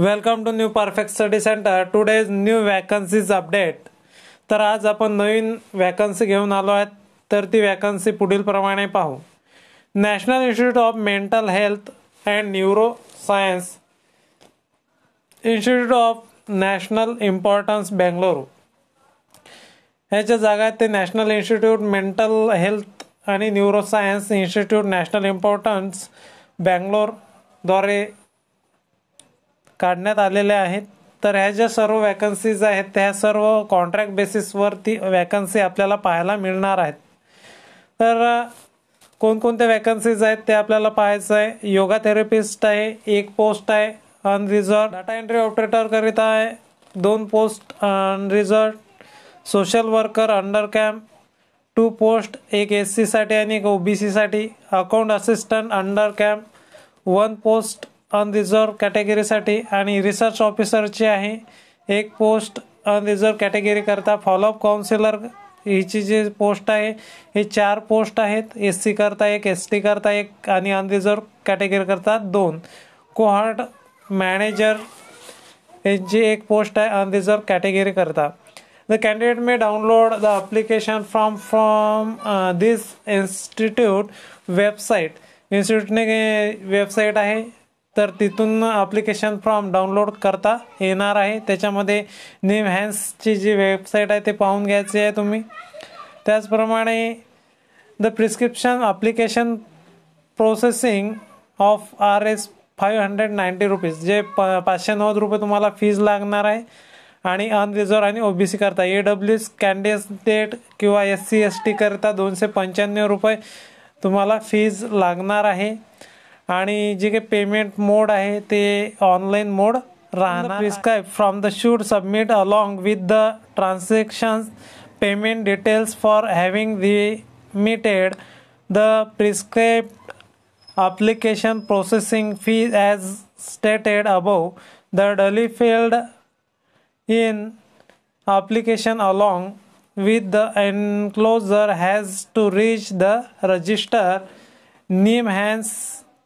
welcome to new perfect study centre today's new vacancies update तर आज आपण नवीन vacancy घेऊन आलो आहेत तर ती वॅकन्सी पुढीलप्रमाणे पाहू national institute of mental health and neuro science institute of national importance Bengaluru ह्याच्या जागा ते नॅशनल इन्स्टिट्यूट मेंटल हेल्थ आणि neuro science institute national importance बँगलोरद्वारे काढण्यात आलेल्या आहेत तर ह्या ज्या सर्व वॅकन्सीज आहेत त्या सर्व कॉन्ट्रॅक्ट बेसिसवरती वॅकन्सी आपल्याला पाहायला मिळणार आहेत तर कोणकोणत्या वॅकन्सीज आहेत ते आपल्याला पाहायचं आहे योगा थेरपिस्ट आहे एक पोस्ट आहे अनरिझर्व डाटा एंट्री ऑपरेटरकरिता आहे दोन post unreserve social worker under camp two post एक एस सीसाठी आणि एक ओ बी सीसाठी account assistant under camp one post unreserve कॅटेगरीसाठी आणि रिसर्च ऑफिसरची आहे एक पोस्ट अनरिझर्व करता फॉलोअप काउन्सिलर हिची जी पोस्ट आहे हे चार पोस्ट आहेत एस सी करता एक एस टी करता एक आणि अनरिझर्व करता दोन कोहार्ट मॅनेजर यांची एक पोस्ट आहे अनरिझर्व कॅटेगरी करता the candidate may download the application from from this institute website इन्स्टिट्यूटने वेबसाईट आहे तर तिथून ॲप्लिकेशन फॉर्म डाउनलोड करता येणार आहे त्याच्यामध्ये नेम हॅन्सची जी वेबसाईट आहे ते पाहून घ्यायची आहे तुम्ही त्याचप्रमाणे the prescription application processing of R S five hundred ninety rupees जे प पाचशे नव्वद रुपये तुम्हाला फीज लागणार आहे आणि अनरिझर्व आणि ओ बी सी करता ए डब्ल्यू कॅन्डिडेट किंवा एस सी एस टीकरिता दोनशे पंच्याण्णव रुपये तुम्हाला फीज लागणार आहे आणि जे काही पेमेंट मोड आहे ते ऑनलाईन मोड राहणार prescribe from the should submit along with the transaction payment details for having remitted the prescribe application processing fee as stated above the duly filled in application along with the enclosure has to reach the register NIMHANS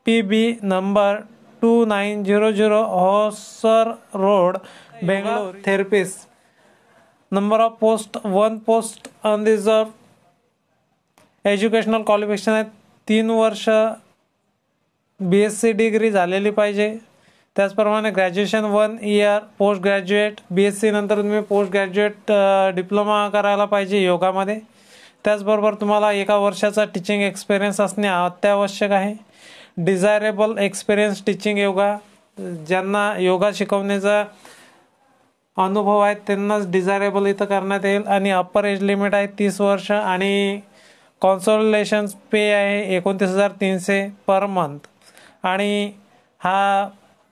P B number two nine zero zero Hosur road Bangalore therapist number of post one post unreserve educational qualification आहे तीन वर्ष बी S C degree झालेली पाहिजे त्याचप्रमाणे graduation one year post graduate B S C नंतर तुम्ही post graduate diploma करायला पाहिजे योगामध्ये त्याचबरोबर तुम्हाला एका वर्षाचा टीचिंग एक्सपिरियन्स असणे अत्यावश्यक आहे डिझायरेबल एक्सपिरियन्स टीचिंग योगा ज्यांना योगा शिकवण्याचा अनुभव आहे त्यांनाच डिझायरेबल इथं करण्यात येईल आणि अप्पर एज लिमिट आहे तीस वर्ष आणि कॉन्सोलेशन पे आहे एकोणतीस हजार तीनशे पर मंथ आणि हा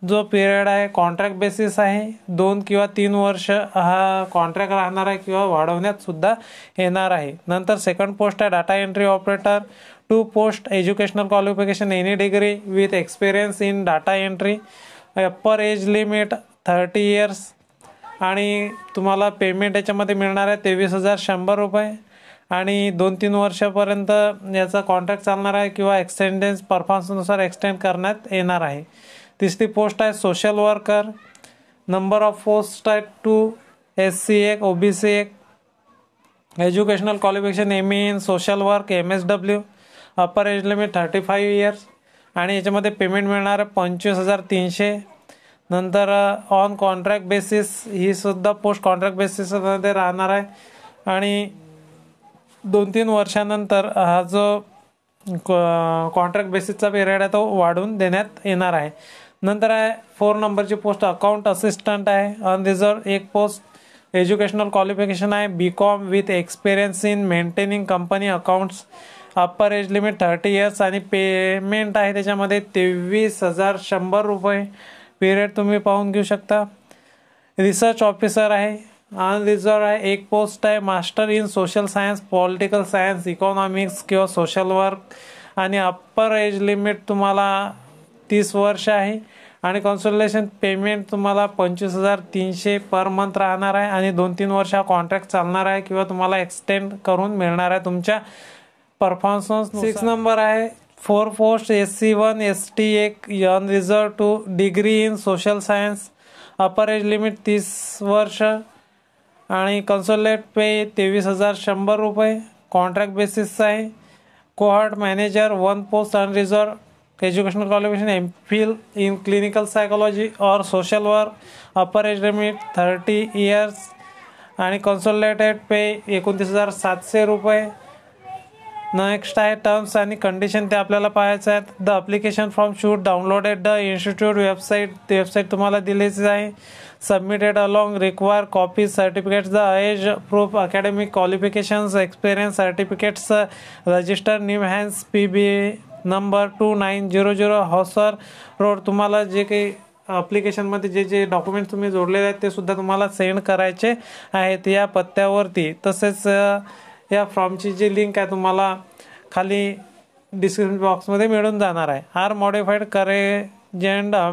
जो पिरियड आहे कॉन्ट्रॅक्ट बेसिस आहे दोन किंवा तीन वर्ष हा कॉन्ट्रॅक्ट राहणार आहे किंवा वाढवण्यात सुद्धा येणार आहे नंतर सेकंड पोस्ट आहे data entry operator two post educational qualification any degree with experience in data entry upper age limit thirty years आणि तुम्हाला पेमेंट याच्यामध्ये मिळणार आहे तेवीस हजार शंभर रुपये आणि दोन तीन वर्षापर्यंत याचा कॉन्ट्रॅक्ट चालणार आहे किंवा एक्सटेंडेन्स परफॉर्मन्सनुसार एक्सटेंड करण्यात येणार आहे तिसरी पोस्ट आहे social worker number of post आहे टू एस सी एक ओ बी सी एक educational qualification M in social work M S W upper age limit thirty five years आणि याच्यामध्ये पेमेंट मिळणार आहे पंचवीस हजार तीनशे नंतर ऑन कॉन्ट्रॅक्ट बेसिस ही सुद्धा पोस्ट कॉन्ट्रॅक्ट बेसिसमध्ये राहणार आहे आणि दोन तीन वर्षानंतर uh, हा जो कॉन्ट्रॅक्ट बेसिसचा पिरियड आहे तो वाढून देण्यात येणार आहे नंतर आहे फोर नंबरची पोस्ट अकाउंट असिस्टंट आहे अनरिझर्व एक पोस्ट एज्युकेशनल क्वालिफिकेशन आहे B com with experience in maintaining company accounts upper age limit thirty years आणि पेमेंट आहे त्याच्यामध्ये तेवीस हजार शंभर रुपये पिरियड तुम्ही पाहून घेऊ शकता रिसर्च ऑफिसर आहे अनरिझर्व आहे एक पोस्ट आहे master in social science political science economics किंवा सोशल वर्क आणि अप्पर एज लिमिट तुम्हाला तीस वर्ष आहे आणि कन्सल्टेशन पेमेंट तुम्हाला पंचवीस हजार तीनशे पर मंथ राहणार आहे आणि दोन तीन वर्ष हा कॉन्ट्रॅक्ट चालणार आहे किंवा तुम्हाला एक्सटेंड करून मिळणार आहे तुमच्या परफॉर्मन्स सिक्स नंबर आहे four post S C one S T एक reserve two degree in social science upper age limit तीस वर्ष आणि कन्सोलेट पे तेवीस हजार शंभर रुपये कॉन्ट्रॅक्ट बेसिसचा आहे cohort manager one post unreserve educational qualification M Phil in clinical psychology or social work upper age limit thirty years आणि कन्सोलेटेड पे एकोणतीस हजार सातशे रुपये नेक्स्ट आहे टर्म्स आणि कंडिशन ते आपल्याला पाहायचं आहेत the application form should downloaded the institute website website तुम्हाला दिलीच आहे submitted along require copy certificates the age proof academic qualifications experience certificates register NIMHANS P B number two nine zero zero Hosur road तुम्हाला जे काही अप्लिकेशनमध्ये जे जे documents तुम्ही जोडलेले आहेत ते सुद्धा तुम्हाला सेंड करायचे आहेत या पत्त्यावरती तसेच या फॉर्मची जी लिंक आहे तुम्हाला खाली डिस्क्रिप्शन बॉक्समध्ये मिळून जाणार आहे or modified agenda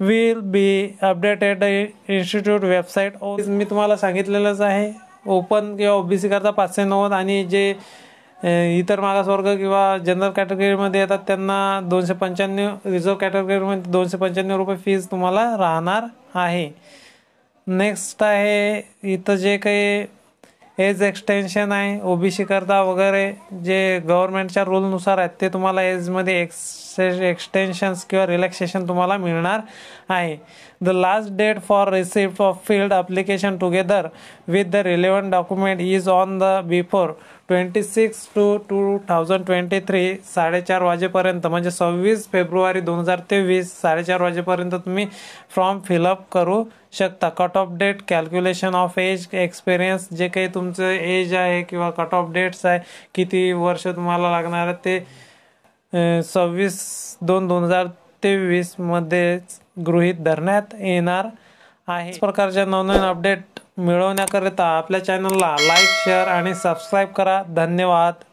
will be updated institute website ओ मी तुम्हाला सांगितलेलंच आहे ओपन किंवा ओ बी सी करता पाचशे नव्वद आणि जे इतर मागासवर्ग किंवा जनरल कॅटेगरीमध्ये येतात त्यांना दोनशे पंच्याण्णव रिझर्व्ह कॅटेगरीमध्ये दोनशे पंच्याण्णव रुपये फीज तुम्हाला राहणार आहे नेक्स्ट आहे इथं जे काही एज एक्सटेन्शन आहे ओबीसी करता वगैरे जे गव्हर्नमेंटच्या रूलनुसार आहेत ते तुम्हाला एजमध्ये एक्स एक्सटेन्शन्स किंवा रिलॅक्सेशन तुम्हाला मिळणार आहे the last date for receipt of filled application together with the relevant document is on the before twenty six two two thousand twenty three साडेचार वाजेपर्यंत म्हणजे सव्वीस फेब्रुवारी दोन हजार तेवीस साडेचार वाजेपर्यंत तुम्ही फॉर्म फिलअप करू शकता cut off date calculation of age experience जे काही तुमचं एज आहे किंवा कट ऑफ डेट्स आहे किती वर्ष तुम्हाला लागणार ते सव्वीस दोन दोन हजार तेवीसमध्ये गृहीत धरण्यात येणार आहे प्रकारच्या नवनवीन अपडेट मिळवण्याकरिता आपल्या चॅनलला लाईक शेअर आणि सबस्क्राईब करा धन्यवाद